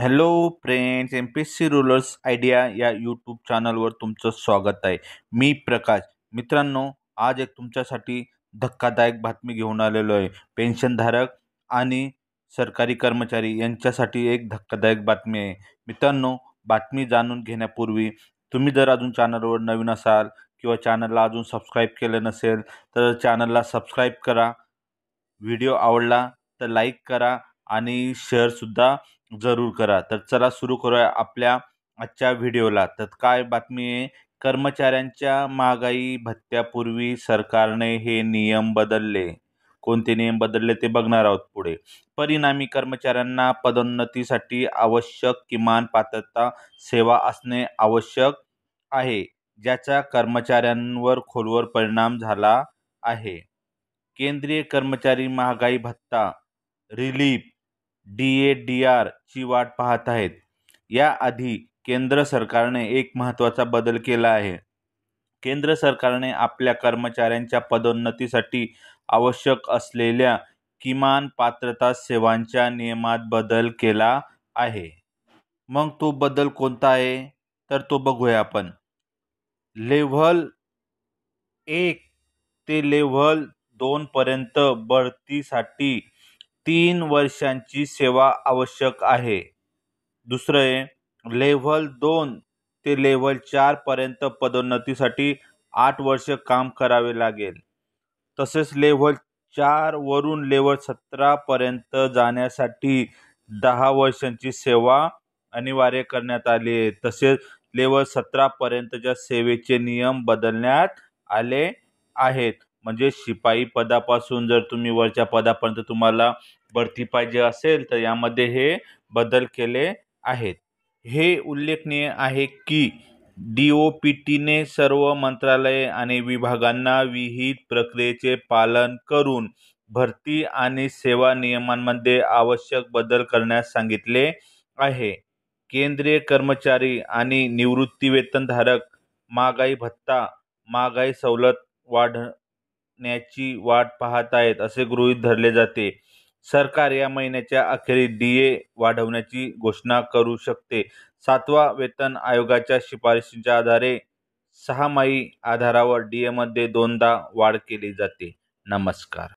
hello friends M P S C rurals idea या YouTube चॅनलवर तुमचं स्वागत आहे मी प्रकाश मित्रांनो आज एक तुमच्यासाठी धक्कादायक बातमी घेऊन आलेलो आहे पेन्शनधारक आणि सरकारी कर्मचारी यांच्यासाठी एक धक्कादायक बातमी आहे मित्रांनो बातमी जाणून घेण्यापूर्वी तुम्ही जर अजून चॅनलवर नवीन असाल किंवा चॅनलला अजून सबस्क्राईब केलं नसेल तर चॅनलला सबस्क्राईब करा व्हिडिओ आवडला तर लाईक करा आणि शेअरसुद्धा जरूर करा तर चला सुरू करूया आपल्या आजच्या व्हिडिओला तर काय बातमी आहे कर्मचाऱ्यांच्या महागाई भत्त्यापूर्वी सरकारने हे नियम बदलले कोणते नियम बदलले ते बघणार आहोत पुढे परिणामी कर्मचाऱ्यांना पदोन्नतीसाठी आवश्यक किमान पात्रता सेवा असणे आवश्यक आहे ज्याचा कर्मचाऱ्यांवर खोलवर परिणाम झाला आहे केंद्रीय कर्मचारी महागाई भत्ता relief D A D R ची वाट पाहत आहेत याआधी केंद्र सरकारने एक महत्त्वाचा बदल केला आहे केंद्र सरकारने आपल्या कर्मचाऱ्यांच्या पदोन्नतीसाठी आवश्यक असलेल्या किमान पात्रता सेवांच्या नियमात बदल केला आहे मग तो बदल कोणता आहे तर तो बघूया आपण लेव्हल एक ते लेव्हल दोनपर्यंत बढतीसाठी तीन वर्षांची सेवा आवश्यक आहे दुसरे लेव्हल दोन ते लेव्हल चारपर्यंत पदोन्नतीसाठी आठ वर्ष काम करावे लागेल तसेच लेव्हल वरून लेव्हल सतरापर्यंत जाण्यासाठी दहा वर्षांची सेवा अनिवार्य करण्यात आली आहे तसेच सतरा सतरापर्यंतच्या सेवेचे नियम बदलण्यात आले आहेत म्हणजे शिपाई पदापासून जर तुम्ही वरच्या पदापर्यंत तुम्हाला बढती पाहिजे असेल तर यामध्ये हे बदल केले आहेत हे उल्लेखनीय आहे की डी ओ पी टीने सर्व मंत्रालये आणि विभागांना विहित प्रक्रियेचे पालन करून भरती आणि सेवा नियमांमध्ये आवश्यक बदल करण्यास सांगितले आहे केंद्रीय कर्मचारी आणि वेतनधारक महागाई भत्ता महागाई सवलत वाढ न्याची वाट पाहत आहेत असे गृहीत धरले जाते सरकार या महिन्याच्या अखेरीस डी ए वाढवण्याची घोषणा करू शकते सातवा वेतन आयोगाच्या शिफारशींच्या आधारे सहा सहामाही आधारावर डी एमध्ये दोनदा वाढ केली जाते नमस्कार